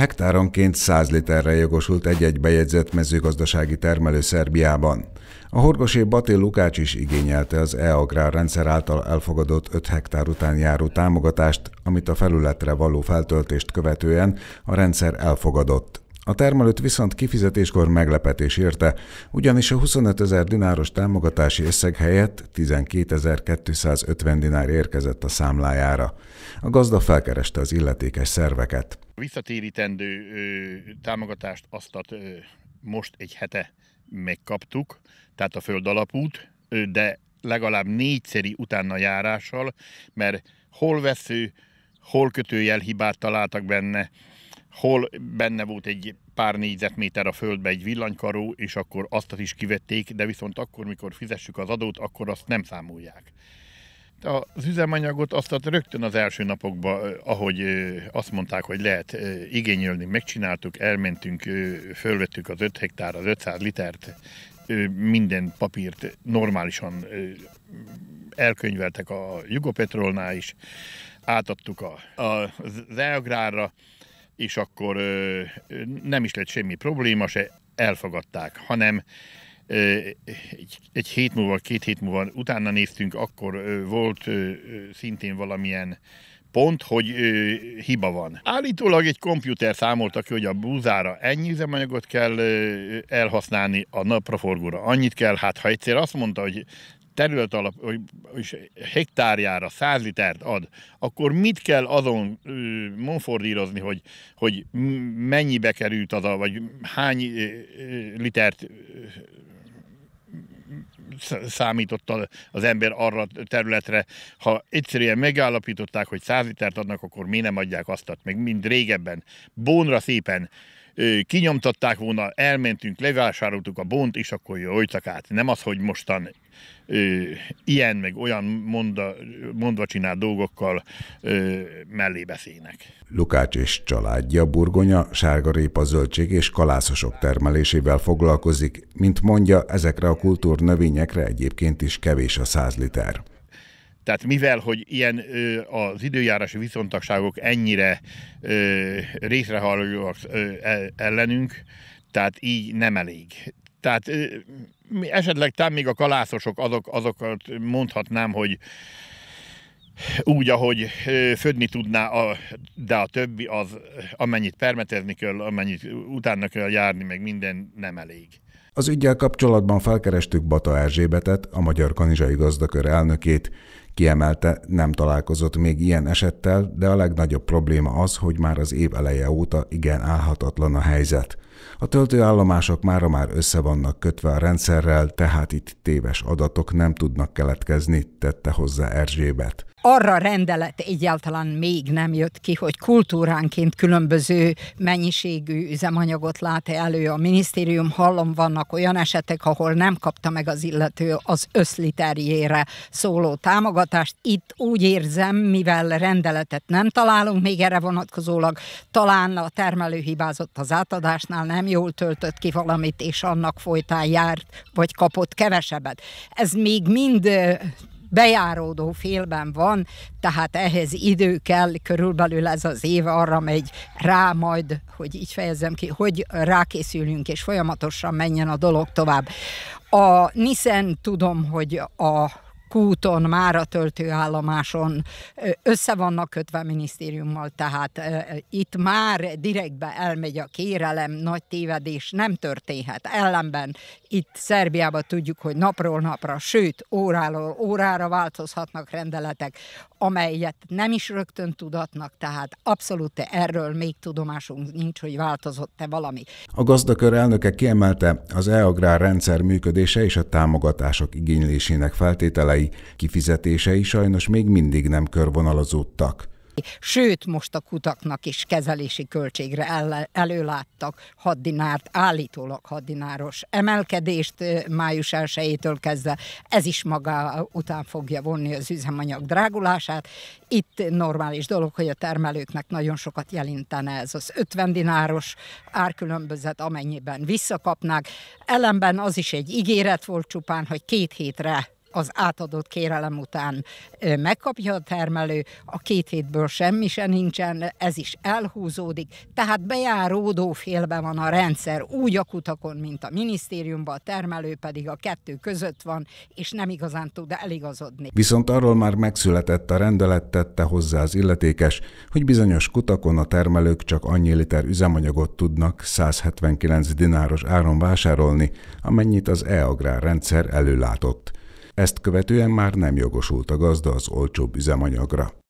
Hektáronként 100 literre jogosult egy-egy bejegyzett mezőgazdasági termelő Szerbiában. A horgosé Batil Lukács is igényelte az e-agrár rendszer által elfogadott 5 hektár után járó támogatást, amit a felületre való feltöltést követően a rendszer elfogadott. A termelőt viszont kifizetéskor meglepetés érte, ugyanis a 25 ezer dináros támogatási összeg helyett 12.250 dinár érkezett a számlájára. A gazda felkereste az illetékes szerveket visszatérítendő ö, támogatást azt ö, most egy hete megkaptuk, tehát a föld alapút, ö, de legalább négyszeri utána járással, mert hol vesző, hol kötőjel hibát találtak benne, hol benne volt egy pár négyzetméter a földbe egy villanykaró, és akkor azt is kivették, de viszont akkor, mikor fizessük az adót, akkor azt nem számolják az üzemanyagot azt rögtön az első napokban, ahogy azt mondták, hogy lehet igényelni, megcsináltuk, elmentünk, fölvettük az 5 hektár, az 500 litert, minden papírt normálisan elkönyveltek a Jugopetrolnál is, átadtuk a, a, az és akkor nem is lett semmi probléma, se elfogadták, hanem egy, egy hét múlva, két hét múlva utána néztünk, akkor volt szintén valamilyen pont, hogy hiba van. Állítólag egy komputer számolta ki, hogy a búzára ennyi üzemanyagot kell elhasználni, a napraforgóra annyit kell. Hát ha egyszer azt mondta, hogy terület alap, és hektárjára 100 litert ad, akkor mit kell azon monfordírozni, hogy, hogy mennyibe került az a, vagy hány litert számított az ember arra területre. Ha egyszerűen megállapították, hogy 100 litert adnak, akkor mi nem adják azt, meg mind régebben. Bónra szépen kinyomtatták volna, elmentünk, levásároltuk a bont, és akkor jöjtek át. Nem az, hogy mostan ö, ilyen, meg olyan monda, mondva csinál dolgokkal ö, mellé beszélnek. Lukács és családja burgonya, sárgarépa, zöldség és kalászosok termelésével foglalkozik. Mint mondja, ezekre a kultúrnövényekre egyébként is kevés a száz liter. Tehát mivel, hogy ilyen az időjárási viszontagságok ennyire részrehajlóak e, ellenünk, tehát így nem elég. Tehát esetleg tám még a kalászosok, azok, azokat mondhatnám, hogy úgy, ahogy födni tudná, a, de a többi az, amennyit permetezni kell, amennyit utána kell járni, meg minden nem elég. Az ügyel kapcsolatban felkerestük Bata Erzsébetet, a Magyar Kanizsai Gazdakör elnökét, Kiemelte, nem találkozott még ilyen esettel, de a legnagyobb probléma az, hogy már az év eleje óta igen állhatatlan a helyzet. A töltőállomások mára már össze vannak kötve a rendszerrel, tehát itt téves adatok nem tudnak keletkezni, tette hozzá Erzsébet arra rendelet egyáltalán még nem jött ki, hogy kultúránként különböző mennyiségű üzemanyagot lát -e elő a minisztérium. Hallom, vannak olyan esetek, ahol nem kapta meg az illető az összliterjére szóló támogatást. Itt úgy érzem, mivel rendeletet nem találunk még erre vonatkozólag, talán a termelő hibázott az átadásnál, nem jól töltött ki valamit, és annak folytán járt, vagy kapott kevesebbet. Ez még mind bejáródó félben van, tehát ehhez idő kell, körülbelül ez az év arra megy rá majd, hogy így fejezzem ki, hogy rákészülünk és folyamatosan menjen a dolog tovább. A Nissan tudom, hogy a kúton, már a töltőállomáson össze vannak kötve minisztériummal, tehát itt már direktbe elmegy a kérelem, nagy tévedés nem történhet. Ellenben itt Szerbiában tudjuk, hogy napról napra, sőt óráról órára változhatnak rendeletek amelyet nem is rögtön tudatnak, tehát abszolút erről még tudomásunk nincs, hogy változott-e valami. A gazdakör elnöke kiemelte, az e-agrár rendszer működése és a támogatások igénylésének feltételei, kifizetései sajnos még mindig nem körvonalazódtak sőt most a kutaknak is kezelési költségre el, előláttak haddinárt, állítólag haddináros emelkedést május 1-től kezdve, ez is maga után fogja vonni az üzemanyag drágulását. Itt normális dolog, hogy a termelőknek nagyon sokat jelintene ez az 50 dináros árkülönbözet, amennyiben visszakapnák. Ellenben az is egy ígéret volt csupán, hogy két hétre az átadott kérelem után megkapja a termelő, a két hétből semmi se nincsen, ez is elhúzódik, tehát bejáródó félbe van a rendszer, úgy a kutakon, mint a minisztériumban, a termelő pedig a kettő között van, és nem igazán tud eligazodni. Viszont arról már megszületett a rendelet, tette hozzá az illetékes, hogy bizonyos kutakon a termelők csak annyi liter üzemanyagot tudnak 179 dináros áron vásárolni, amennyit az e-agrár rendszer előlátott. Ezt követően már nem jogosult a gazda az olcsóbb üzemanyagra.